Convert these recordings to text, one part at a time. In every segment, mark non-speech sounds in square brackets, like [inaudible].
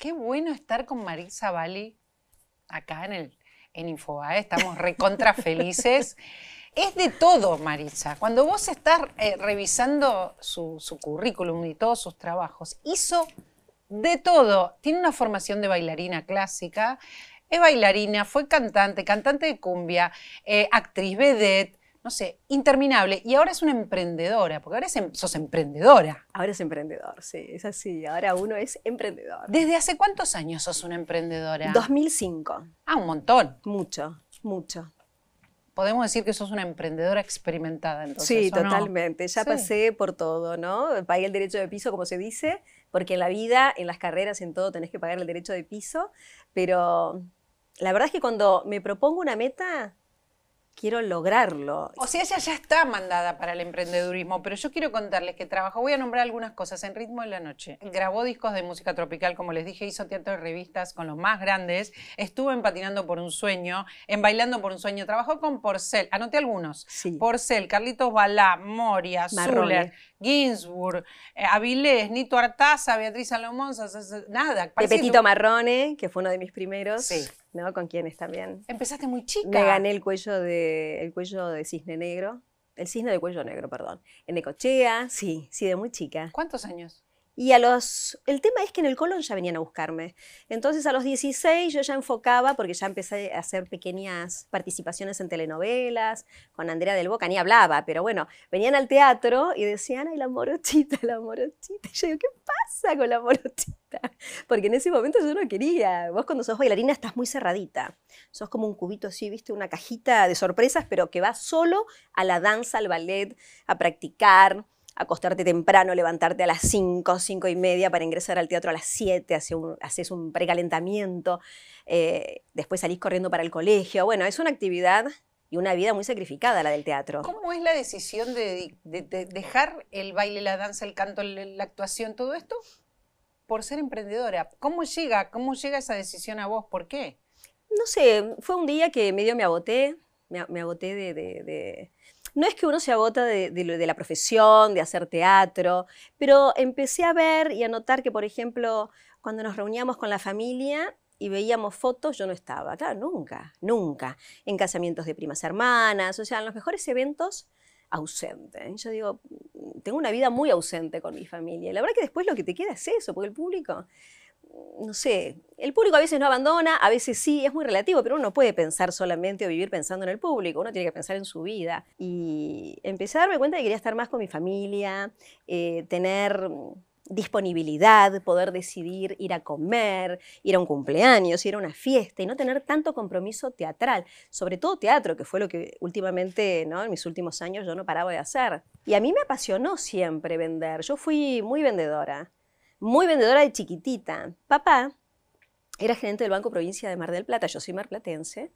Qué bueno estar con Marisa Bali acá en, el, Infobae, estamos recontra felices. [laughs] es de todo, Marisa. Cuando vos estás eh, revisando su, currículum y todos sus trabajos, hizo de todo. Tiene una formación de bailarina clásica, es bailarina, fue cantante, cantante de cumbia, eh, actriz vedette, no sé, interminable. Y ahora es una emprendedora, porque ahora em, sos emprendedora. Ahora es emprendedor, sí, es así. Ahora uno es emprendedor. ¿Desde hace cuántos años sos una emprendedora? 2005. Ah, un montón. Mucho, mucho. Podemos decir que sos una emprendedora experimentada, entonces. Sí, totalmente. Ya pasé por todo, ¿no? Pagué el derecho de piso, como se dice, porque en la vida, en las carreras, en todo, tenés que pagar el derecho de piso. Pero la verdad es que cuando me propongo una meta, quiero lograrlo. O sea, ella ya está mandada para el emprendedurismo, pero yo quiero contarles que trabajó, voy a nombrar algunas cosas, en Ritmo de la Noche. Grabó discos de música tropical, como les dije, hizo teatro de revistas con los más grandes, estuvo en Patinando por un Sueño, en Bailando por un Sueño, trabajó con Porcel, anoté algunos, Porcel, Carlitos Balá, Moria, Zuller, Ginsburg, eh, Avilés, Nito Artaza, Beatriz Salomón, nada. Pepetito Marrone, que fue uno de mis primeros. ¿no? Con quienes también. Empezaste muy chica. Me gané el cuello de, el cuello de cisne negro, el cisne de cuello negro, perdón, en Ecochea, sí, sí, de muy chica. ¿Cuántos años? Y a los, el tema es que en el colon ya venían a buscarme. Entonces a los 16 yo ya enfocaba, porque ya empecé a hacer pequeñas participaciones en telenovelas, con Andrea del Boca, ni hablaba, pero bueno, venían al teatro y decían, ay, la morochita, la morochita. Y yo digo, ¿qué pasa con la morochita? Porque en ese momento yo no quería. Vos cuando sos bailarina estás muy cerradita. Sos como un cubito así, viste, una cajita de sorpresas, pero que va solo a la danza, al ballet, a practicar acostarte temprano, levantarte a las 5, 5 y media para ingresar al teatro a las 7, haces un, precalentamiento, eh, después salís corriendo para el colegio. Bueno, es una actividad y una vida muy sacrificada la del teatro. ¿Cómo es la decisión de, dejar el baile, la danza, el canto, la actuación, todo esto? Por ser emprendedora. ¿Cómo llega, cómo llega esa decisión a vos? ¿Por qué? No sé, fue un día que medio me agoté, me, agoté de no es que uno se agota de, de, la profesión, de hacer teatro, pero empecé a ver y a notar que, por ejemplo, cuando nos reuníamos con la familia y veíamos fotos, yo no estaba. Claro, nunca, nunca. En casamientos de primas hermanas, o sea, en los mejores eventos, ausente. Yo digo, mm, tengo una vida muy ausente con mi familia. La verdad que después lo que te queda es eso, porque el público no sé, el público a veces no abandona, a veces sí, es muy relativo, pero uno no puede pensar solamente o vivir pensando en el público, uno tiene que pensar en su vida. Y empecé a darme cuenta de que quería estar más con mi familia, eh, tener disponibilidad, poder decidir ir a comer, ir a un cumpleaños, ir a una fiesta y no tener tanto compromiso teatral, sobre todo teatro, que fue lo que últimamente, ¿no? en mis últimos años, yo no paraba de hacer. Y a mí me apasionó siempre vender, yo fui muy vendedora muy vendedora de chiquitita. Papá era gerente del Banco Provincia de Mar del Plata, yo soy marplatense,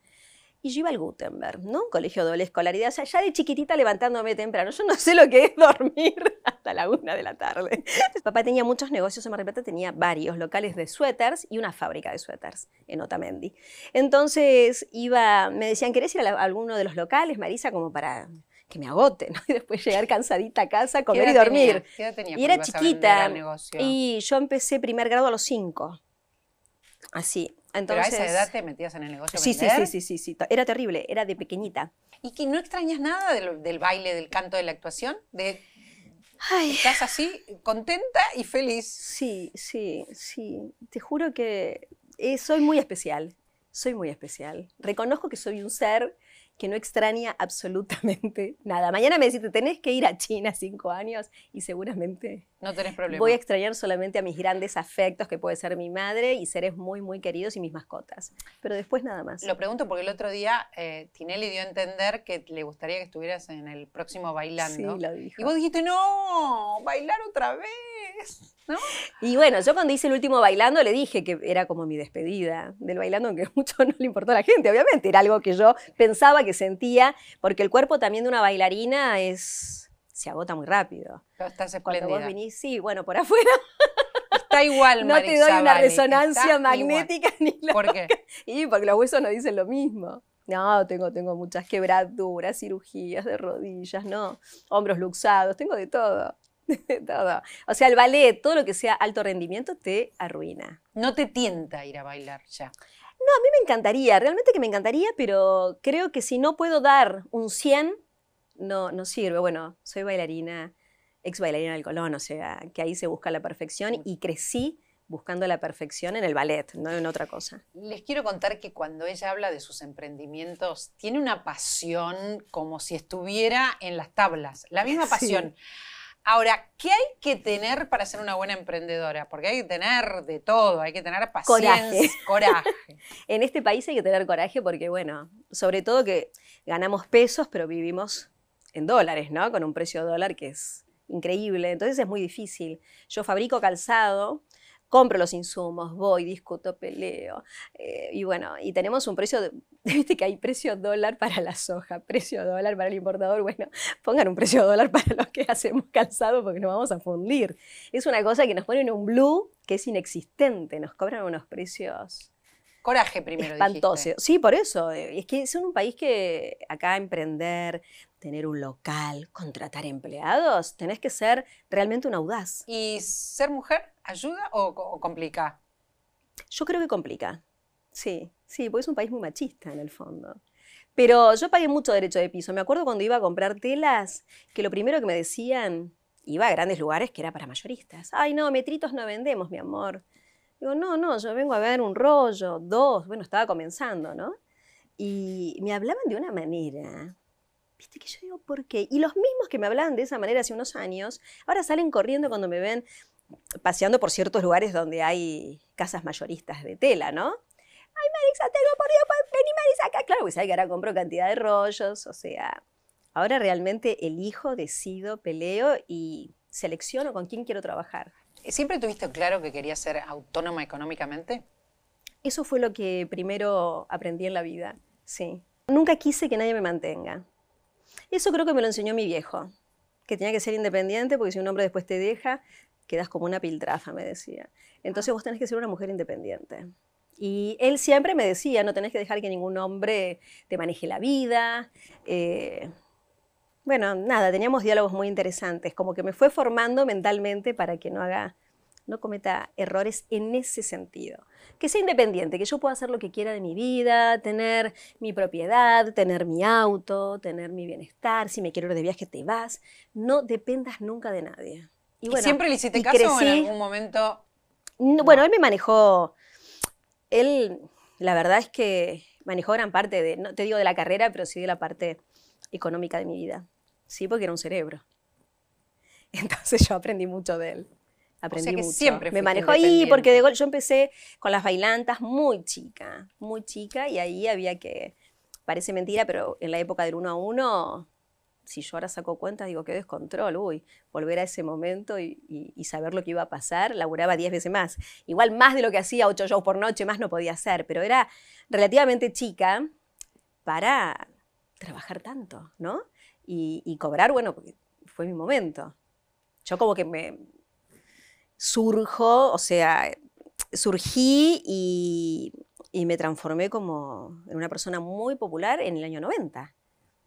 y yo iba al Gutenberg, ¿no? Un colegio doble escolaridad, o sea, ya de chiquitita levantándome temprano. Yo no sé lo que es [laughs] dormir hasta la una de la tarde. Papá tenía muchos negocios en Mar del Plata, tenía varios locales de suéteres y una fábrica de suéteres en Otamendi. Entonces iba, me decían, ¿querés ir a alguno de los locales, Marisa, como para que me agote, ¿no? [laughs] Y después llegar cansadita a casa, comer y dormir. y era chiquita. Y yo empecé primer grado a los cinco. Así. Entonces, ¿Pero a esa edad te metías en el negocio? Sí, sí, sí, sí, sí, sí. Era terrible, era de pequeñita. ¿Y que no extrañas nada del, baile, del canto, de la actuación? De, Estás así, contenta y feliz. Sí, sí, sí. Te juro que eh, soy muy especial. Soy muy especial. Reconozco que soy un ser que no extraña absolutamente [laughs] nada. Mañana me decís, te tenés que ir a China cinco años y seguramente no tenés problema. voy a extrañar solamente a mis grandes afectos, que puede ser mi madre y seres muy, muy queridos y mis mascotas. Pero después nada más. Lo pregunto porque el otro día eh, Tinelli dio a entender que le gustaría que estuvieras en el próximo Bailando. Sí, lo dijo. Y vos dijiste, no, bailar otra vez. ¿No? Y bueno, yo cuando hice el último bailando le dije que era como mi despedida del bailando, aunque [laughs] mucho no le importó a la gente, obviamente, era algo que yo pensaba que sentía, porque el cuerpo también de una bailarina es se agota muy rápido. estás sí, bueno, por afuera. Está igual, [laughs] No te doy una resonancia magnética ni la. ¿Por qué? [laughs] Y porque los huesos no dicen lo mismo. No, tengo, tengo muchas quebraduras, cirugías de rodillas, no, hombros luxados, tengo de todo. [laughs] De todo. O sea, el ballet, todo lo que sea alto rendimiento te arruina. No te tienta ir a bailar ya. No, a mí me encantaría, realmente que me encantaría, pero creo que si no puedo dar un 100, no, no sirve. Bueno, soy bailarina, ex bailarina del Colón, o sea, que ahí se busca la perfección mm. y crecí buscando la perfección en el ballet, no en otra cosa. Les quiero contar que cuando ella habla de sus emprendimientos, tiene una pasión como si estuviera en las tablas, la misma [laughs] pasión. Ahora, ¿qué hay que tener para ser una buena emprendedora? Porque hay que tener de todo, hay que tener paciencia, [laughs] coraje. en este país hay que tener coraje porque, bueno, sobre todo que ganamos pesos, pero vivimos en dólares, ¿no? Con un precio de dólar que es increíble, entonces es muy difícil. Yo fabrico calzado compro los insumos, voy, discuto, peleo. Eh, y bueno, y tenemos un precio, [laughs] viste que hay precio dólar para la soja, precio dólar para el importador. Bueno, [laughs] pongan un precio dólar para los que hacemos calzado porque nos vamos a fundir. Es una cosa que nos ponen un blue que es inexistente, nos cobran unos precios coraje primero. Espantoso. Dijiste. Sí, por eso. Eh, es que es un país que acá emprender, tener un local, contratar empleados, tenés que ser realmente un audaz. ¿Y ser mujer ayuda o, complica? Yo creo que complica. Sí, sí, porque es un país muy machista en el fondo. Pero yo pagué mucho derecho de piso. Me acuerdo cuando iba a comprar telas, que lo primero que me decían, iba a grandes lugares que era para mayoristas. Ay, no, metritos no vendemos, mi amor. Digo, no, no, yo vengo a ver un rollo, dos, bueno, estaba comenzando, ¿no? Y me hablaban de una manera Viste que yo digo, ¿por qué? Y los mismos que me hablaban de esa manera hace unos años, ahora salen corriendo cuando me ven paseando por ciertos lugares donde hay casas mayoristas de tela, ¿no? Ay, Marisa, tengo por Dios, pues, vení Marisa acá. Claro, pues hay que ahora compro cantidad de rollos, o sea, ahora realmente elijo, decido, peleo y selecciono con quién quiero trabajar. ¿Siempre tuviste claro que quería ser autónoma económicamente? Eso fue lo que primero aprendí en la vida, sí. Nunca quise que nadie me mantenga. Eso creo que me lo enseñó mi viejo, que tenía que ser independiente porque si un hombre después te deja, quedas como una piltrafa, me decía. Entonces ah. vos tenés que ser una mujer independiente. Y él siempre me decía, no tenés que dejar que ningún hombre te maneje la vida. Eh, bueno, nada, teníamos diálogos muy interesantes, como que me fue formando mentalmente para que no haga no cometa errores en ese sentido. Que sea independiente, que yo pueda hacer lo que quiera de mi vida, tener mi propiedad, tener mi auto, tener mi bienestar, si me quiero ir de viaje te vas. No dependas nunca de nadie. Y, siempre le hiciste caso en algún momento? bueno, él me manejó. Él, la verdad es que manejó gran parte de, no te digo de la carrera, pero sí de la parte económica de mi vida. Sí, porque era un cerebro. [laughs] Entonces yo aprendí mucho de él. Aprendí que siempre Me manejó ahí porque de gol yo empecé con las bailantas muy chica, muy chica y ahí había que, parece mentira, pero en la época del uno a uno, si yo ahora saco cuenta, digo, qué descontrol, uy, volver a ese momento y, saber lo que iba a pasar, laburaba diez veces más. Igual más de lo que hacía, ocho shows por noche, más no podía hacer, pero era relativamente chica para trabajar tanto, ¿no? Y, y cobrar, bueno, fue mi momento. Yo como que me, surjo, o sea, surgí y, y, me transformé como en una persona muy popular en el año 90,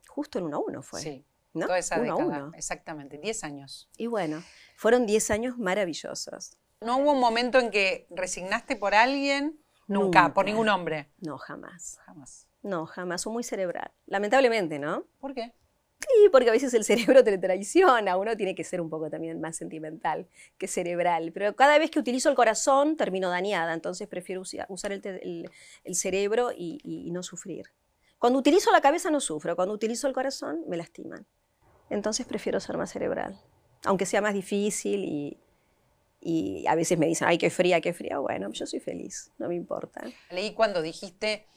justo en 1 a 1 fue. Sí, ¿no? toda esa década, exactamente, 10 años. Y bueno, fueron 10 años maravillosos. ¿No hubo un momento en que resignaste por alguien? Nunca, por ningún hombre. No, jamás. Jamás. No, jamás, soy muy cerebral. Lamentablemente, ¿no? ¿Por qué? Sí, porque a veces el cerebro te traiciona, uno tiene que ser un poco también más sentimental que cerebral, pero cada vez que utilizo el corazón termino dañada, entonces prefiero usar el, cerebro y, no sufrir. Cuando utilizo la cabeza no sufro, cuando utilizo el corazón me lastiman, entonces prefiero ser más cerebral, aunque sea más difícil y, a veces me dicen, ay, qué fría, qué fría. Bueno, yo soy feliz, no me importa. Leí cuando dijiste,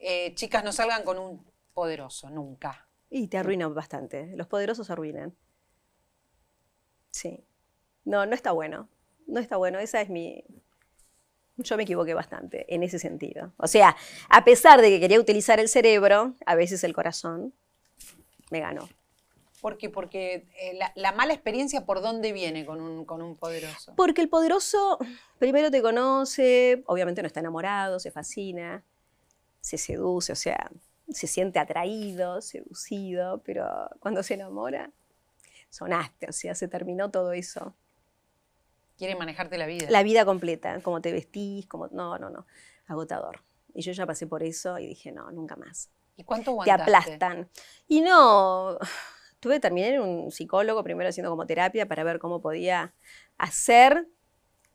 eh, chicas, no salgan con un poderoso, nunca. Y te arruinan bastante. Los poderosos arruinan. Sí. No, no está bueno. No está bueno. Esa es mi... Yo me equivoqué bastante en ese sentido. O sea, a pesar de que quería utilizar el cerebro, a veces el corazón me ganó. ¿Por qué? Porque eh, la, la, mala experiencia, ¿por dónde viene con un, con un poderoso? Porque el poderoso primero te conoce, obviamente no está enamorado, se fascina, se seduce, o sea, se siente atraído, seducido, pero cuando se enamora, sonaste, o sea, se terminó todo eso. Quiere manejarte la vida. La vida completa, cómo te vestís, como... No, no, no, agotador. Y yo ya pasé por eso y dije, no, nunca más. ¿Y cuánto aguantaste? Te aplastan. Y no, tuve terminar en un psicólogo, primero haciendo como terapia para ver cómo podía hacer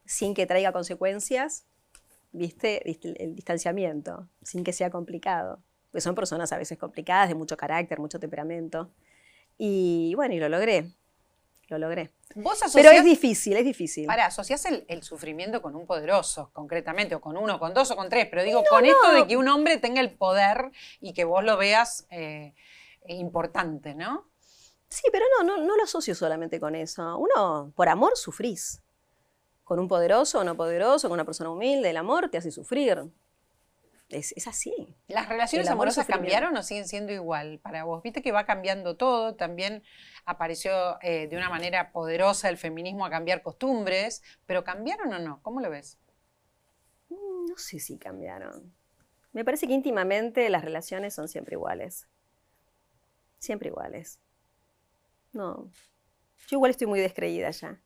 sin que traiga consecuencias, ¿viste? El distanciamiento, sin que sea complicado que pues son personas a veces complicadas, de mucho carácter, mucho temperamento. Y bueno, y lo logré. Lo logré. ¿Vos Pero es difícil, es difícil. Para, asociás el, sufrimiento con un poderoso, concretamente, o con uno, con dos o con tres, pero digo, con esto de que un hombre tenga el poder y que vos lo veas eh, importante, ¿no? Sí, pero no, no, no lo asocio solamente con eso. Uno, por amor, sufrís. Con un poderoso o no poderoso, con una persona humilde, el amor te hace sufrir es, así. ¿Las relaciones amorosas cambiaron o siguen siendo igual para vos? Viste que va cambiando todo, también apareció eh, de una manera poderosa el feminismo a cambiar costumbres, pero ¿cambiaron o no? ¿Cómo lo ves? Mm, no sé si cambiaron. Me parece que íntimamente las relaciones son siempre iguales. Siempre iguales. No. Yo igual estoy muy descreída ya.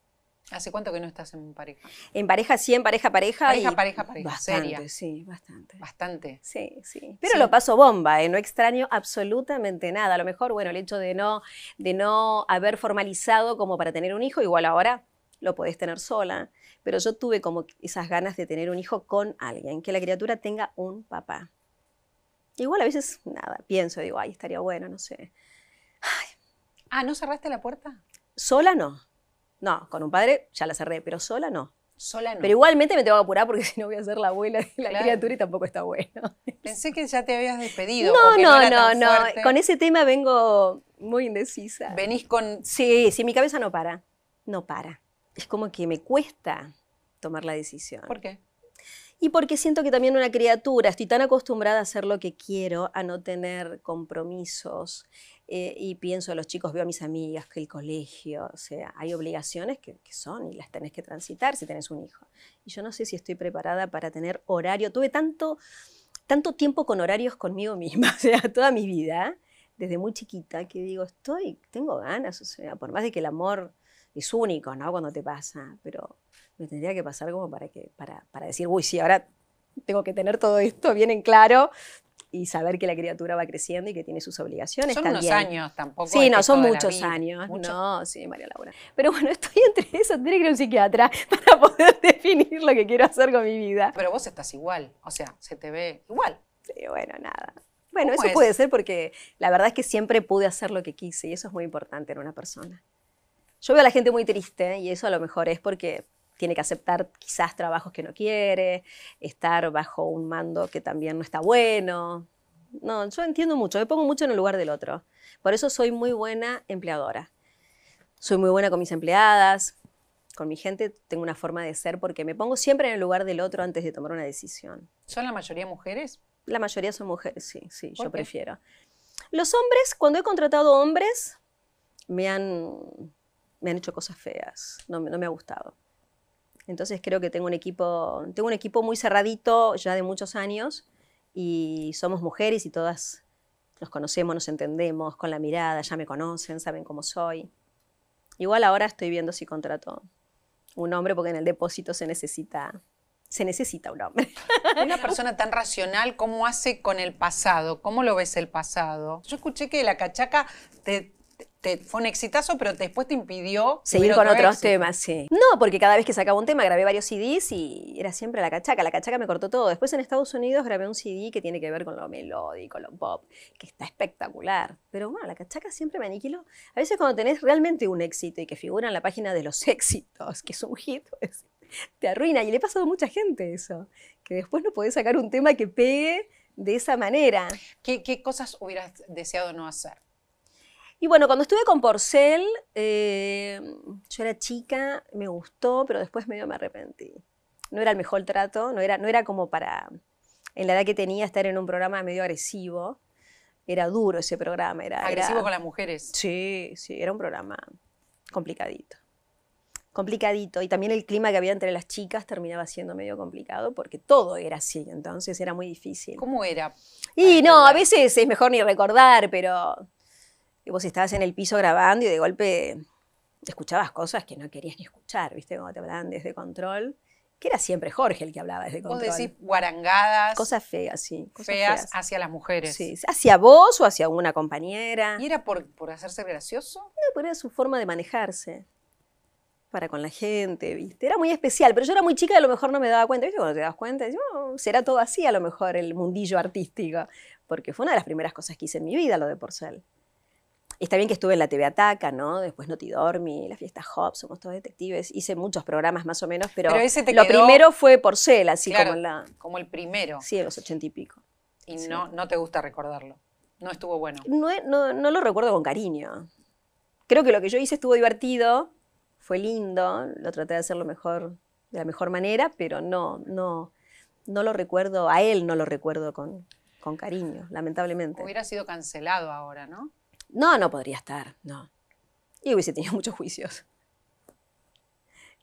¿Hace cuánto que no estás en pareja? En pareja, sí, en pareja, pareja. Pareja, pareja, pareja. Bastante, sí, bastante. Bastante. Sí, sí. Pero lo paso bomba, ¿eh? no extraño absolutamente nada. A lo mejor, bueno, el hecho de no, de no haber formalizado como para tener un hijo, igual ahora lo podés tener sola. Pero yo tuve como esas ganas de tener un hijo con alguien, que la criatura tenga un papá. Igual a veces, nada, pienso, digo, ay, estaría bueno, no sé. Ah, ¿no cerraste la puerta? Sola no no, con un padre ya la cerré, pero sola no. Sola no. Pero igualmente me tengo que apurar porque [laughs] si no voy a ser la abuela de la criatura y tampoco está bueno. Pensé que ya te habías despedido. No, no, no, no. Con ese tema vengo muy indecisa. Venís con... Sí, sí, mi cabeza no para. No para. Es como que me cuesta tomar la decisión. ¿Por qué? y porque siento que también una criatura, estoy tan acostumbrada a hacer lo que quiero, a no tener compromisos, eh, y pienso, a los chicos, veo a mis amigas, que el colegio, o sea, hay obligaciones que, son y las tenés que transitar si tenés un hijo. Y yo no sé si estoy preparada para tener horario, tuve tanto, tanto tiempo con horarios conmigo misma, [laughs] o sea, toda mi vida, desde muy chiquita, que digo, estoy, tengo ganas, o sea, por más de que el amor es único, ¿no? Cuando te pasa, pero me tendría que pasar como para, que, para, decir, uy, sí, ahora tengo que tener todo esto bien en claro y saber que la criatura va creciendo y que tiene sus obligaciones son unos años tampoco. Sí, no, son muchos años. No, sí, María Laura. Pero bueno, [laughs] estoy entre eso, tendré que ir a un psiquiatra para poder [laughs] definir lo que quiero hacer con mi vida. Pero vos estás igual, o sea, se te ve igual. Sí, bueno, nada. Bueno, eso puede ser porque la verdad es que siempre pude hacer lo que quise y eso es muy importante en una persona. Yo veo a la gente muy triste y eso a lo mejor es porque tiene que aceptar quizás trabajos que no quiere, estar bajo un mando que también no está bueno. No, yo entiendo mucho, me pongo mucho en el lugar del otro. Por eso soy muy buena empleadora. Soy muy buena con mis empleadas, con mi gente, tengo una forma de ser porque me pongo siempre en el lugar del otro antes de tomar una decisión. ¿Son la mayoría mujeres? La mayoría son mujeres, sí, sí, yo prefiero. Los hombres, cuando he contratado hombres, me han, me han hecho cosas feas, no me ha gustado. Entonces creo que tengo un equipo, tengo un equipo muy cerradito ya de muchos años y somos mujeres y todas nos conocemos, nos entendemos con la mirada, ya me conocen, saben cómo soy. Igual ahora estoy viendo si contrato un hombre porque en el depósito se necesita se necesita un hombre. Una persona tan racional, ¿cómo hace con el pasado? ¿Cómo lo ves el pasado? Yo escuché que la cachaca te fue un exitazo, pero después te impidió seguir con otros temas, sí. No, porque cada vez que sacaba un tema grabé varios CDs y era siempre la cachaca. La cachaca me cortó todo. Después en Estados Unidos grabé un CD que tiene que ver con lo melódico, lo pop, que está espectacular. Pero bueno, la cachaca siempre me aniquiló. A veces cuando tenés realmente un éxito y que figura en la página de los [laughs] éxitos, que es un hit, pues, te arruina. Y le he pasado a mucha gente eso, que después no podés sacar un tema que pegue de esa manera. ¿Qué, qué cosas hubieras deseado no hacer? Y bueno, cuando estuve con Porcel, eh, yo era chica, me gustó, pero después medio me arrepentí. No era el mejor trato, no era, no era como para, en la edad que tenía, estar en un programa medio agresivo. Era duro ese programa. Era, agresivo con las mujeres. Sí, sí, era un programa complicadito. Complicadito. Y también el clima que había entre las chicas terminaba siendo medio complicado porque todo era así, entonces era muy difícil. ¿Cómo era? Y no, a veces es mejor ni recordar, pero vos estabas en el piso grabando y de golpe escuchabas cosas que no querías ni escuchar, ¿viste? Como te hablaban desde control. Que era siempre Jorge el que hablaba desde control. Vos decís guarangadas. Cosas feas, sí. feas, hacia las mujeres. Sí, hacia vos o hacia una compañera. ¿Y era por, hacerse gracioso? No, pero era su forma de manejarse para con la gente, ¿viste? Era muy especial, pero yo era muy chica y a lo mejor no me daba cuenta, ¿viste? Cuando te das cuenta, yo, oh, será todo así a lo mejor el mundillo artístico, porque fue una de las primeras cosas que hice en mi vida, lo de Porcel. Está bien que estuve en la TV Ataca, ¿no? Después Noti Dormi, la fiesta Hop, somos todos detectives. Hice muchos programas más o menos, pero, lo primero fue Porcel, así como la... Como el primero. Sí, de los ochenta y pico. Y no, no te gusta recordarlo. No estuvo bueno. No, lo recuerdo con cariño. Creo que lo que yo hice estuvo divertido, fue lindo, lo traté de hacer mejor, de la mejor manera, pero no, no, no lo recuerdo, a él no lo recuerdo con cariño, lamentablemente. Hubiera sido cancelado ahora, ¿no? No, no podría estar, no. Y hubiese tenido [laughs] muchos juicios.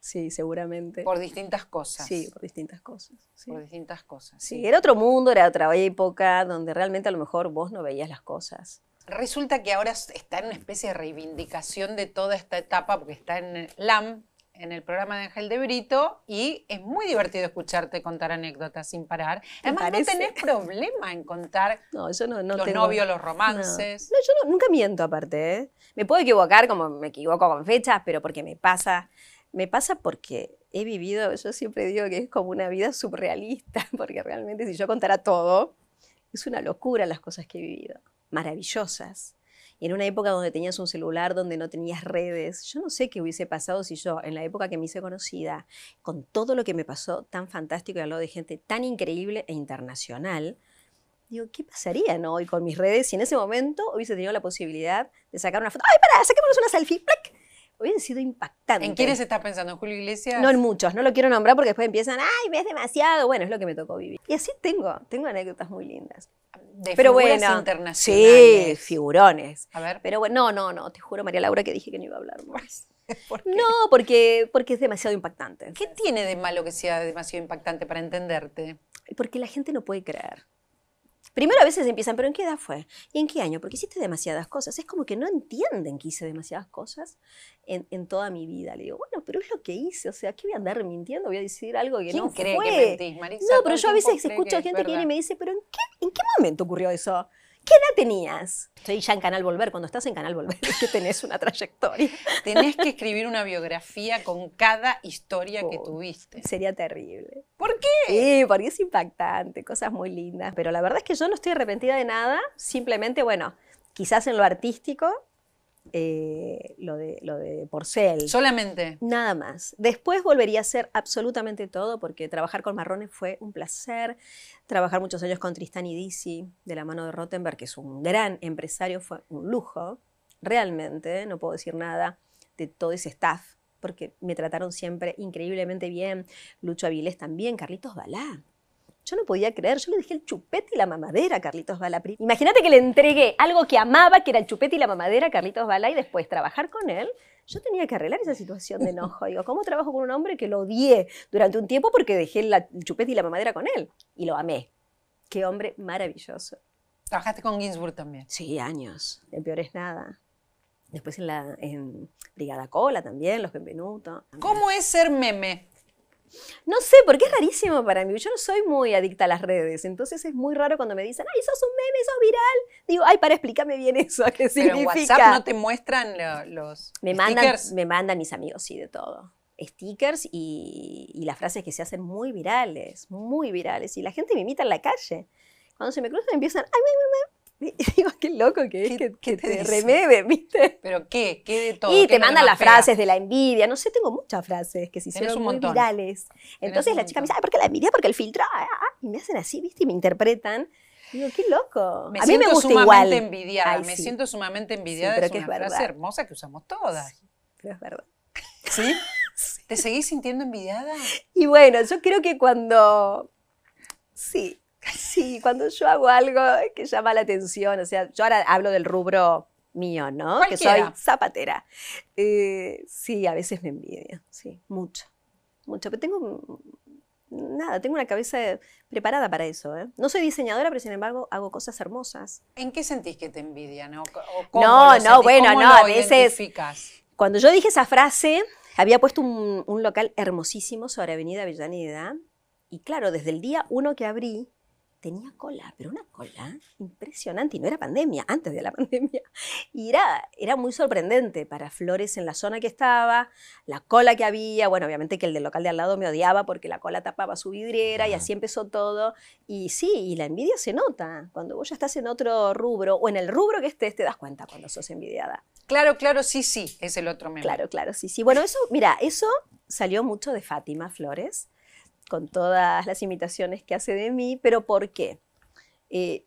Sí, seguramente. Por distintas cosas. Sí, por distintas cosas. Sí. Por distintas cosas. Sí. era otro mundo, era otra época donde realmente a lo mejor vos no veías las cosas. Resulta que ahora está en una especie de reivindicación de toda esta etapa porque está en LAM, en el programa de Ángel de Brito y es muy divertido escucharte contar anécdotas sin parar. Además, no tenés problema en contar [laughs] no, no, no los novios, los romances. No, yo nunca miento aparte. ¿eh? Me puedo equivocar como me equivoco con fechas, pero porque me pasa. Me pasa porque he vivido, yo siempre digo que es como una vida surrealista, [laughs] porque realmente si yo contara todo, es una locura las cosas que he vivido, maravillosas en una época donde tenías un celular, donde no tenías redes. Yo no sé qué hubiese pasado si yo, en la época que me hice conocida, con todo lo que me pasó tan fantástico y habló de gente tan increíble e internacional, digo, ¿qué pasaría no? hoy con mis redes si en ese momento hubiese tenido la posibilidad de sacar una foto? ¡Ay, para! ¡Saquémonos una selfie! hubiese sido impactante. ¿En quiénes estás pensando? ¿En Julio Iglesias? No en muchos, no lo quiero nombrar porque después empiezan, ay, ves demasiado. Bueno, es lo que me tocó vivir. Y así tengo, tengo anécdotas muy lindas. De Pero bueno, internacionales. Sí, figurones. A ver. Pero bueno, no, no, no, te juro, María Laura, que dije que no iba a hablar [laughs] más. No, porque, porque es demasiado impactante. ¿Qué tiene de malo que sea demasiado impactante para entenderte? Porque la gente no puede creer. Primero a veces empiezan, pero ¿en qué edad fue? ¿Y en qué año? Porque hiciste demasiadas cosas. Es como que no entienden que hice demasiadas cosas en, toda mi vida. Le digo, bueno, pero es lo que hice. O sea, ¿qué voy a andar mintiendo? Voy a decir algo que no cree Que Marisa, no, pero yo a veces escucho a gente que viene y me dice, pero ¿en qué, ¿en qué momento ocurrió eso? ¿Qué edad tenías? Estoy ya en Canal Volver. Cuando estás en Canal Volver es que tenés una trayectoria. [laughs] tenés que escribir una biografía con cada historia que oh, tuviste. Sería terrible. ¿Por qué? Sí, porque es impactante, cosas muy lindas. Pero la verdad es que yo no estoy arrepentida de nada. Simplemente, bueno, quizás en lo artístico eh, lo, de, lo de Porcel. Solamente. Nada más. Después volvería a hacer absolutamente todo porque trabajar con Marrones fue un placer. Trabajar muchos años con Tristán y Dizzy de la mano de Rottenberg, que es un gran empresario, fue un lujo. Realmente, no puedo decir nada de todo ese staff porque me trataron siempre increíblemente bien. Lucho Avilés también, Carlitos Balá yo no podía creer, yo le dejé el chupete y la mamadera a Carlitos Bala. Imagínate que le entregué algo que amaba, que era el chupete y la mamadera a Carlitos Bala, y después trabajar con él. Yo tenía que arreglar esa situación de enojo. Digo, ¿cómo trabajo con un hombre que lo odié durante un tiempo porque dejé el chupete y la mamadera con él? Y lo amé. Qué hombre maravilloso. Trabajaste con Ginsburg también. Sí, años. El peor es nada. Después en la en Brigada Cola también, los Benvenuto. ¿Cómo es ser meme? No sé, porque es rarísimo para mí. Yo no soy muy adicta a las redes, entonces es muy raro cuando me dicen, ay, sos un meme, sos viral. Digo, ay, para, explícame bien eso, ¿qué Pero significa? en WhatsApp no te muestran los me stickers. Mandan, me mandan mis amigos, y de todo. Stickers y, y, las frases que se hacen muy virales, muy virales. Y la gente me imita en la calle. Cuando se me cruzan empiezan, ay, me, me, [laughs] digo, qué loco que es que, te, te ¿viste? ¿Pero qué? ¿Qué de todo? Y te mandan las frases de la envidia. No sé, tengo muchas frases que se hicieron un virales. Entonces la chica me dice, ¿por qué la envidia, porque el filtro. Ah, ah, ah", y me hacen así, ¿viste? Y me interpretan. Digo, qué loco. a mí me gusta igual. Me siento sumamente envidiada. es una frase hermosa que usamos todas. pero es verdad. [laughs] [laughs] ¿Sí? ¿Te seguís sintiendo envidiada? Y bueno, yo creo que cuando... Sí, Sí, cuando yo hago algo que llama la atención, o sea, yo ahora hablo del rubro mío, ¿no? Que soy zapatera. Eh, sí, a veces me envidia, sí, mucho, mucho. Pero tengo, nada, tengo una cabeza preparada para eso. ¿eh? No soy diseñadora, pero sin embargo hago cosas hermosas. ¿En qué sentís que te envidian? ¿O, no, no, bueno, no, a veces... Cuando yo dije esa frase, había puesto un, local hermosísimo sobre Avenida Villaneda, Y claro, desde el día uno que abrí, tenía cola, pero una cola impresionante, y no era pandemia, antes de la [laughs] pandemia. Y era, era muy sorprendente para Flores en la zona que estaba, la cola que había, bueno, obviamente que el del local de al lado me odiaba porque la cola tapaba su vidriera y así empezó todo. Y sí, y la envidia se nota. Cuando vos ya estás en otro rubro o en el rubro que estés, te das cuenta cuando sos envidiada. Claro, claro, sí, sí, es el otro meme. Claro, claro, sí, sí. Bueno, eso, mira, eso salió mucho de Fátima Flores con todas las imitaciones que hace de mí, pero ¿por qué? Eh,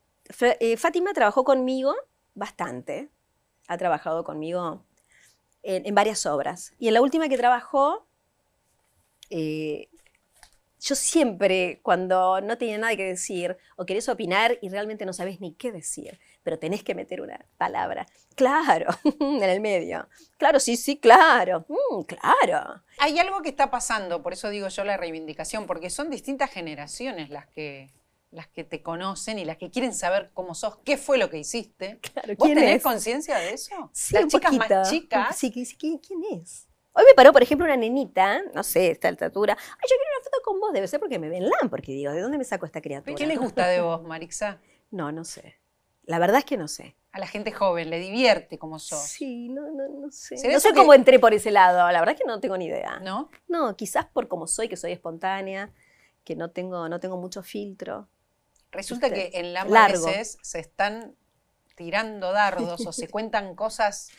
eh, Fátima trabajó conmigo bastante, ha trabajado conmigo en, varias obras, y en la última que trabajó, eh, yo siempre, cuando no tenía nada que decir o querés opinar y realmente no sabes ni qué decir, pero tenés que meter una palabra. Claro, [laughs] en el medio. Claro, sí, sí, claro. Mm, claro. Hay algo que está pasando, por eso digo yo la reivindicación, porque son distintas generaciones las que las que te conocen y las que quieren saber cómo sos, qué fue lo que hiciste. ¿Vos tenés conciencia de eso? Sí, las chicas más chicas. Sí, sí, ¿quién, es? Hoy me paró, por ejemplo, una nenita, no sé, esta altura. Ay, yo quiero una foto con vos, debe ser porque me ven LAN, porque digo, ¿de dónde me saco esta criatura? ¿Qué les gusta de vos, Marixa? [laughs] No, no sé. La verdad es que no sé. A la gente joven, le divierte como sos. Sí, no, no, sé. No sé cómo entré por ese lado, la verdad es que no tengo ni idea. ¿No? No, quizás por cómo soy, que soy espontánea, que no tengo, no tengo mucho filtro. Resulta que en la veces se están tirando dardos o se [laughs] cuentan cosas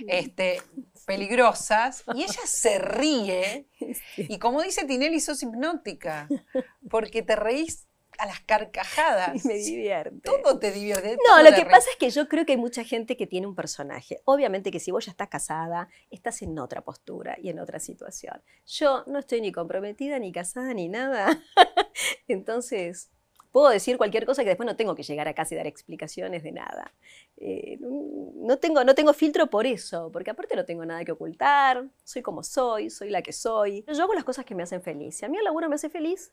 mm. este, peligrosas y ella se ríe [laughs] y como dice Tinelli sos hipnótica porque te reís a las carcajadas. me divierte. Todo te divierte. no, lo que pasa es que yo creo que hay mucha gente que tiene un personaje. Obviamente que si vos ya estás casada, estás en otra postura y en otra situación. Yo no estoy ni comprometida, ni casada, ni nada. [laughs] Entonces, puedo decir cualquier cosa que después no tengo que llegar a casa y dar explicaciones de nada. Eh, no, tengo, no tengo filtro por eso, porque aparte no tengo nada que ocultar, soy como soy, soy la que soy. Yo hago las cosas que me hacen feliz. Si a mí el laburo me hace feliz,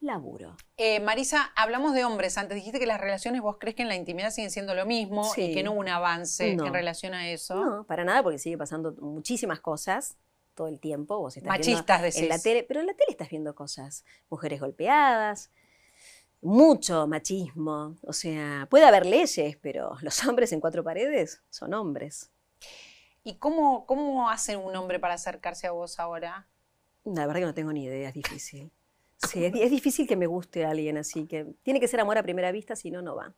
laburo. Eh, Marisa, hablamos de hombres. Antes dijiste que las relaciones, vos crees que en la intimidad siguen siendo lo mismo y que no hubo un avance en relación a eso. No, para nada, porque sigue pasando muchísimas cosas todo el tiempo. Vos estás Machistas, En la tele, pero en la tele estás viendo cosas. Mujeres golpeadas, mucho machismo. O sea, puede haber leyes, pero los [laughs] hombres en cuatro paredes son hombres. ¿Y cómo, cómo hace un hombre para acercarse a vos ahora? La verdad que no tengo ni idea, es difícil. Sí, es, difícil que me guste alguien así, que tiene que ser amor a primera vista, si no, no va.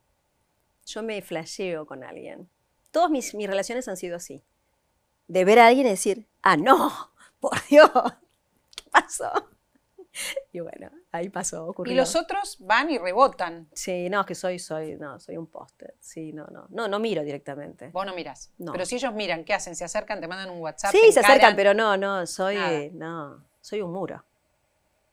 Yo me flasheo con alguien. Todas mis, relaciones han sido así. De ver a alguien y decir, ah, no, [laughs] por Dios, ¿qué pasó? [laughs] Y bueno, ahí pasó, ocurrió. Y los otros van y rebotan. Sí, no, es que soy, soy, no, soy un póster. Sí, no, no, no, no miro directamente. Vos no miras. No. Pero si ellos miran, ¿qué hacen? ¿Se acercan, te mandan un WhatsApp? Sí, se acercan, pero no, no, soy, no, soy un muro.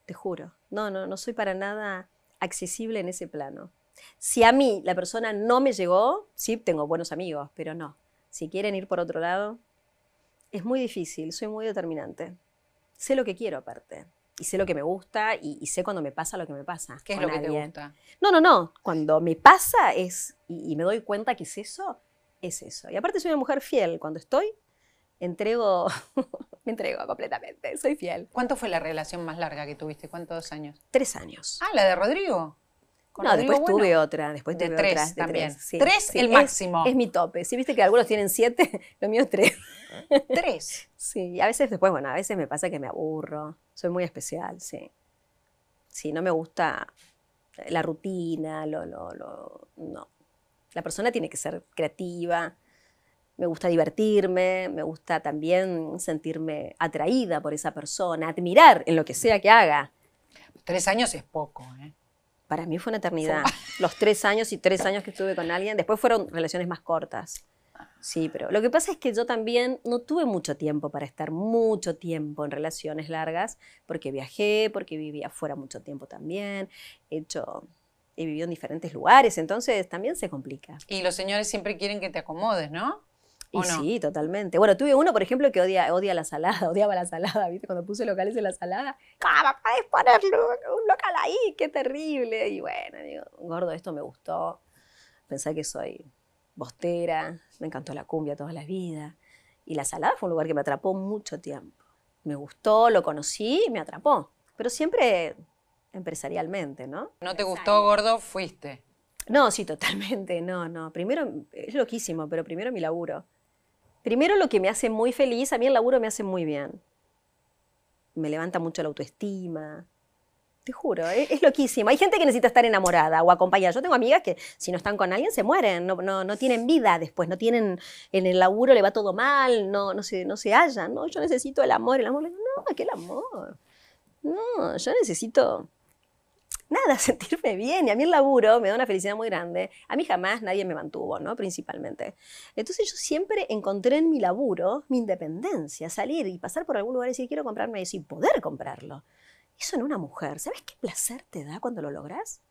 Te juro. No, no, no soy para nada accesible en ese plano. Si a mí la persona no me llegó, sí, tengo buenos amigos, pero no. Si quieren ir por otro lado, es muy difícil, soy muy determinante. Sé lo que quiero aparte. Y sé lo que me gusta y, sé cuando me pasa lo que me pasa. ¿Qué es lo que te gusta? No, no, no. Cuando me pasa es, y me doy cuenta que es eso, es eso. Y aparte soy una mujer fiel. Cuando estoy, entrego [laughs] me entrego completamente, soy fiel. ¿Cuánto fue la relación más larga que tuviste? ¿Cuántos años? Tres años. Ah, la de Rodrigo. no, después tuve otra, después tuve tres otra, de también. Tres, sí, ¿Tres el máximo. Es mi tope. Si viste que algunos tienen siete, [laughs] lo mío es tres. [laughs] Tres. sí, a veces después, bueno, a veces me pasa que me aburro. Soy muy especial, sí. Sí, no me gusta la rutina, lo, lo, lo, no. La persona tiene que ser creativa, me gusta divertirme, me gusta también sentirme atraída por esa persona, admirar en lo que sea que haga. Tres años es poco, ¿eh? Para mí fue una eternidad. Los tres años y tres años que estuve con alguien, después fueron relaciones más cortas. Sí, pero lo que pasa es que yo también no tuve mucho tiempo para estar mucho tiempo en relaciones largas, porque viajé, porque viví afuera mucho tiempo también, he hecho, he vivido en diferentes lugares, entonces también se complica. Y los señores siempre quieren que te acomodes, ¿no? Y sí, totalmente. Bueno, tuve uno, por ejemplo, que odia, odia la salada, [laughs] odiaba la salada, ¿viste? Cuando puse locales en la salada, ¡ah, para podés poner un local ahí? ¡Qué terrible! Y bueno, digo, gordo, esto me gustó. Pensé que soy bostera, me encantó la cumbia toda la vida. Y la salada fue un lugar que me atrapó mucho tiempo. Me gustó, lo conocí me atrapó. Pero siempre empresarialmente, ¿no? ¿No te gustó, gordo? Fuiste. No, sí, totalmente, no, no. Primero, es loquísimo, pero primero mi laburo. Primero lo que me hace muy feliz, a mí el laburo me hace muy bien. Me levanta mucho la autoestima. Te juro, e-, es, loquísimo. Hay gente que necesita estar enamorada o acompañada. Yo tengo amigas que si no están con alguien se mueren, no, no, tienen vida después, no tienen, en el laburo le va todo mal, no, no, se, hallan. No, yo necesito el amor, el amor. No, el amor. No, yo necesito nada, [laughs] sentirme bien. Y a mí el laburo me da una felicidad muy grande. A mí jamás nadie me mantuvo, ¿no? Principalmente. Entonces yo siempre encontré en mi laburo mi independencia, salir y pasar por algún lugar y decir, quiero comprarme y y poder comprarlo. Eso en una mujer, ¿sabes qué placer te da cuando lo logras?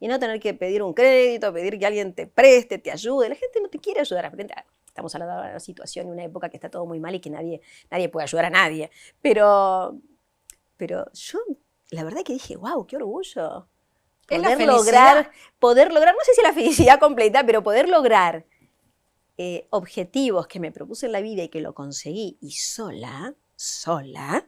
Y no tener que pedir un crédito, pedir que alguien te preste, te ayude. La gente no te quiere ayudar. Ah, estamos hablando de una situación y una época que está todo muy mal y que nadie, nadie puede ayudar a nadie. Pero, pero yo la verdad que dije, wow, qué orgullo. Poder lograr, poder lograr, no sé si la [laughs] felicidad completa, pero poder lograr eh, objetivos que me propuse en la vida y que lo conseguí y sola, sola,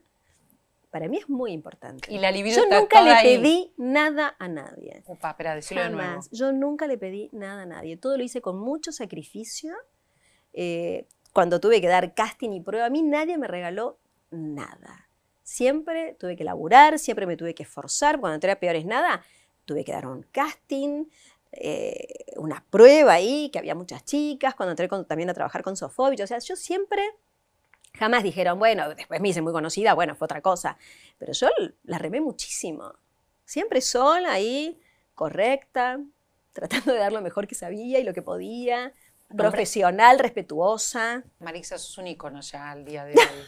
para mí es muy importante. Y la libido Yo nunca le pedí nada a nadie. Opa, espera, de nuevo. Yo nunca le pedí nada a nadie. Todo lo hice con mucho sacrificio. Eh, cuando tuve que dar casting y prueba, a mí nadie me regaló nada. Siempre tuve que laburar, siempre me tuve que esforzar. Cuando entré a Peores Nada, tuve que dar un casting, eh, una prueba ahí, que había muchas chicas. Cuando entré también a trabajar con Sofóbico. o sea, yo siempre jamás dijeron, bueno, después me hice muy conocida, bueno, fue otra cosa. Pero yo la remé muchísimo. Siempre sola ahí, correcta, [laughs] tratando de dar lo mejor que sabía y lo que podía. Profesional, respetuosa. Marisa, es un icono ya al día de [laughs] hoy.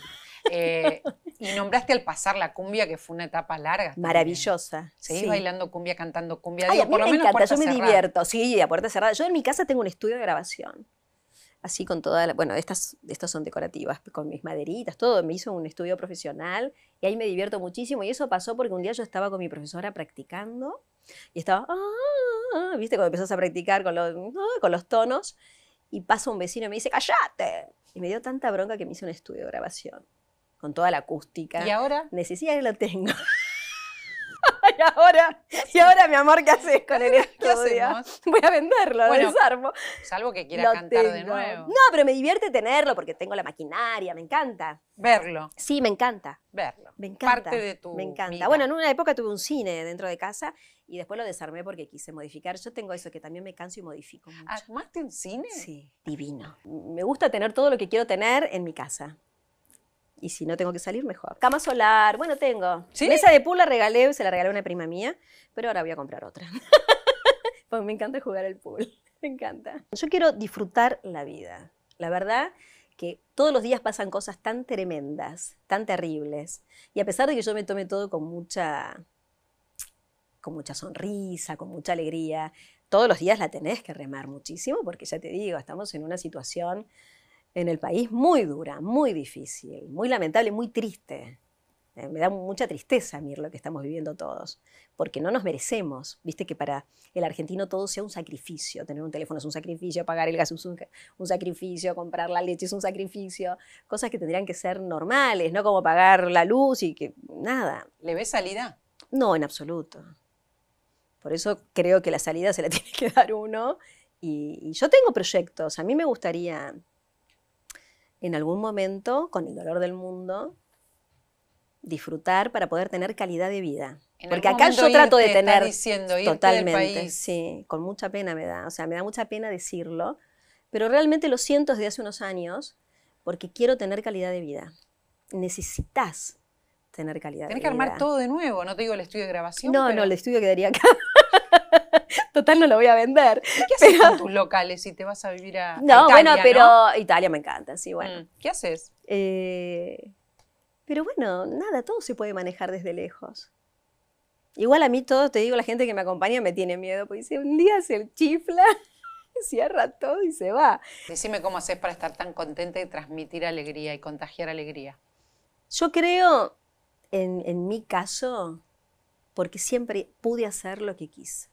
Eh, y nombraste al pasar la cumbia, que fue una etapa larga. Maravillosa. sí. bailando cumbia, cantando cumbia. por me yo me divierto. Sí, a puerta cerrada. Yo en mi casa tengo un estudio de grabación. Así con toda la, Bueno, estas, estas son decorativas, con mis maderitas, todo. Me hizo un estudio profesional y ahí me divierto muchísimo. Y eso pasó porque un día yo estaba con mi profesora practicando y estaba. Ah", ¿Viste? Cuando empezás a practicar con los, con los tonos. Y pasa un vecino y me dice, ¡cállate! Y me dio tanta bronca que me hizo un estudio de grabación con toda la acústica. ¿Y ahora? Necesidad que lo tengo. [laughs] y ahora, y ahora, mi amor, ¿qué haces con el [laughs] estudio? [laughs] Voy a venderlo, bueno, desarmo. Salvo que quiera cantar de nuevo. No, pero me divierte tenerlo porque tengo la maquinaria, me encanta. Verlo. Sí, me encanta. Verlo. Me encanta. Parte de tu. Me encanta. Bueno, en una época tuve un cine dentro de casa y después lo desarmé porque quise modificar. Yo tengo eso que también me canso y modifico mucho. ¿Armaste un cine? Sí, divino. Me gusta tener todo lo que quiero tener en mi casa y si no tengo que salir, mejor. Cama solar, bueno, tengo. Mesa de pool la regalé, se la regalé a una prima mía, pero ahora voy a comprar otra. [laughs] pues me encanta jugar al pool, [laughs] me encanta. Yo quiero disfrutar la vida. La verdad que todos los días pasan cosas tan tremendas, tan terribles, y a pesar de que yo me tome todo con mucha con mucha sonrisa, con mucha alegría, todos los días la tenés que remar muchísimo porque ya te digo, estamos en una situación en el país muy dura, muy difícil, muy lamentable, muy triste. Eh, me da mucha tristeza Mir, lo que estamos viviendo todos, porque no nos merecemos. Viste que para el argentino todo sea un sacrificio. Tener un teléfono es un sacrificio, pagar el gas es un, sacrificio, comprar la leche es un sacrificio. Cosas que tendrían que ser normales, no como pagar la luz y que nada. ¿Le ves salida? No, en absoluto. Por eso creo que la salida se la [laughs] tiene que dar uno. y yo tengo proyectos. A mí me gustaría en algún momento, con el dolor del mundo, disfrutar para poder tener calidad de vida. Porque acá yo trato de tener diciendo, totalmente, sí, con mucha pena me da, o sea, me da mucha pena decirlo, pero realmente lo siento desde hace unos años porque quiero tener calidad de vida. Necesitas tener calidad de vida. Tienes que armar todo de nuevo, no te digo el estudio de grabación. No, no, el estudio quedaría acá. [laughs] Total, no lo voy a vender. ¿Qué haces con tus locales si te vas a vivir a, no, Bueno, pero Italia me encanta, sí, bueno. Mm, ¿Qué haces? Eh, pero bueno, nada, todo se puede manejar desde lejos. Igual a mí todo, te digo, la gente que me acompaña me tiene miedo, porque dice, un día se chifla, [laughs] cierra todo y se va. Decime cómo haces para estar tan contenta y transmitir alegría y contagiar alegría. Yo creo, en mi caso, porque siempre pude hacer lo que quise.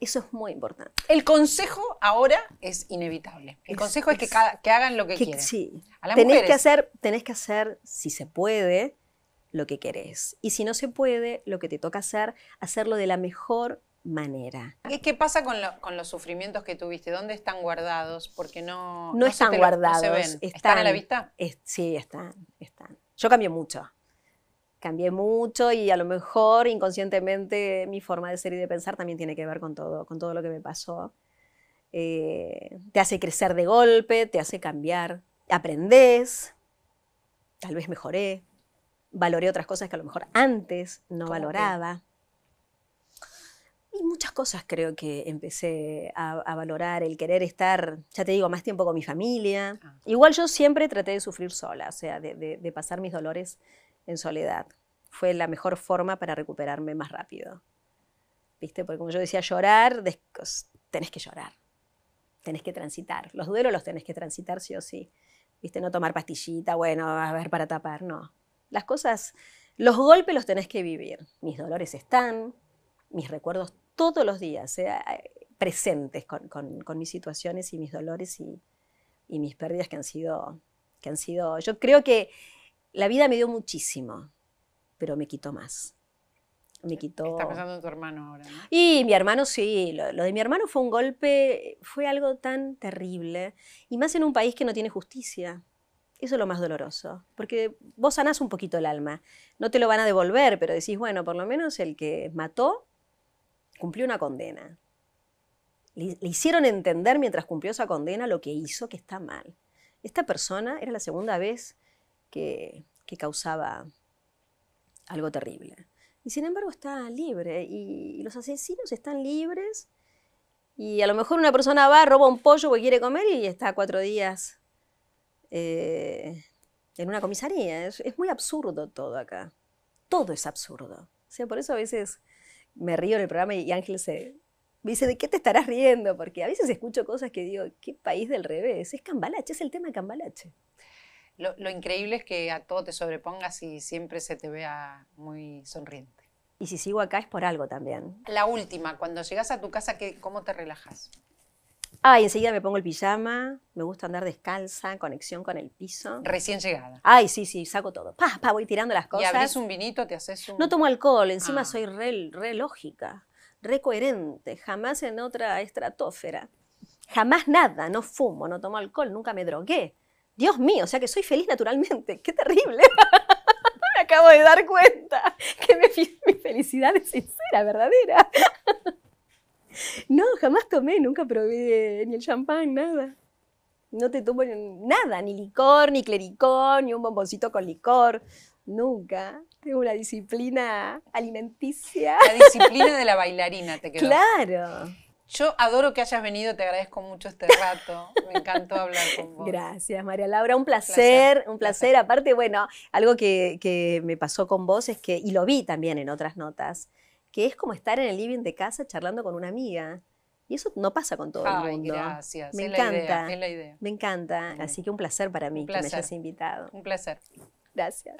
Eso es muy importante. El consejo ahora es inevitable. El consejo es, que, que, hagan lo que, quieran. quieren. Sí. tenés que hacer, tenés que hacer, si se puede, lo que querés. Y si no se puede, lo que te toca hacer, hacerlo de la mejor manera. ¿Qué, pasa con, los sufrimientos que tuviste? ¿Dónde están guardados? Porque no... No, están guardados. Están, a la vista? sí, están, Yo cambio mucho cambié mucho y a lo mejor inconscientemente mi forma de ser y de pensar también tiene que ver con todo, con todo lo que me pasó. Eh, te hace crecer de golpe, te hace cambiar, aprendes, tal vez mejoré, valoré otras cosas que a lo mejor antes no valoraba. Y muchas cosas creo que empecé a, valorar, el querer estar, ya te digo, más tiempo con mi familia. Ah. Igual yo siempre traté de sufrir sola, o sea, de, de pasar mis dolores en soledad. Fue la mejor forma para recuperarme más rápido. ¿Viste? Porque como yo decía, llorar, tenés que llorar. Tenés que transitar. Los duelos los tenés que transitar sí o sí. ¿Viste? No tomar pastillita, bueno, a ver para tapar, no. Las cosas, los golpes los tenés que vivir. Mis dolores están, mis recuerdos todos los días, eh, presentes con, mis situaciones y mis dolores y, mis pérdidas que han sido, que han sido. Yo creo que la vida me dio muchísimo, pero me quitó más. Me quitó... Está pasando en tu hermano ahora. Y mi hermano sí, lo, de mi hermano fue un golpe, fue algo tan terrible, y más en un país que no tiene justicia. Eso es lo más doloroso, porque vos sanás un poquito el alma, no te lo van a devolver, pero decís, bueno, por lo menos el que mató cumplió una condena. le, le hicieron entender mientras cumplió esa condena lo que hizo que está mal. Esta persona era la segunda vez que, causaba algo terrible. Y sin embargo está libre y, los asesinos están libres y a lo mejor una persona va, roba un pollo que quiere comer y está cuatro días eh, en una comisaría. Es, muy absurdo todo acá. Todo es absurdo. O sea, por eso a veces me río en el programa y Ángel se, me dice, ¿de qué te estarás riendo? Porque a veces escucho cosas que digo, qué país del revés. Es cambalache, es el tema de cambalache. Lo, increíble es que a todo te sobrepongas y siempre se te vea muy sonriente. Y si sigo acá es por algo también. La última, cuando llegas a tu casa, ¿qué, ¿cómo te relajas? Ay, enseguida me pongo el pijama, me gusta andar descalza, conexión con el piso. Recién llegada. Ay, sí, sí, saco todo. Pa, pa, voy tirando las cosas. ¿Y abrís un vinito, te haces un...? No tomo alcohol, encima ah. soy re, re lógica, re coherente, jamás en otra estratosfera. Jamás nada, no fumo, no tomo alcohol, nunca me drogué Dios mío, o sea que soy feliz naturalmente. [laughs] ¡Qué terrible! [laughs] me acabo de dar cuenta que mi felicidad es sincera, verdadera. [laughs] no, jamás tomé, nunca probé ni el champán, nada. No te tomo nada, ni licor, ni clericón, ni un bomboncito con licor. Nunca. Tengo una disciplina alimenticia. La disciplina de la bailarina, te quedó. Claro. Yo adoro que hayas venido, te agradezco mucho este rato. Me encantó hablar con vos. Gracias, María Laura. Un placer, un placer. Aparte, bueno, algo que, me pasó con vos es que, y lo vi también en otras notas, que es como estar en el living de casa charlando con una amiga. Y eso no pasa con todo el mundo. Gracias. Me encanta. Me encanta. Así que un placer para mí que me hayas invitado. Un placer. Gracias.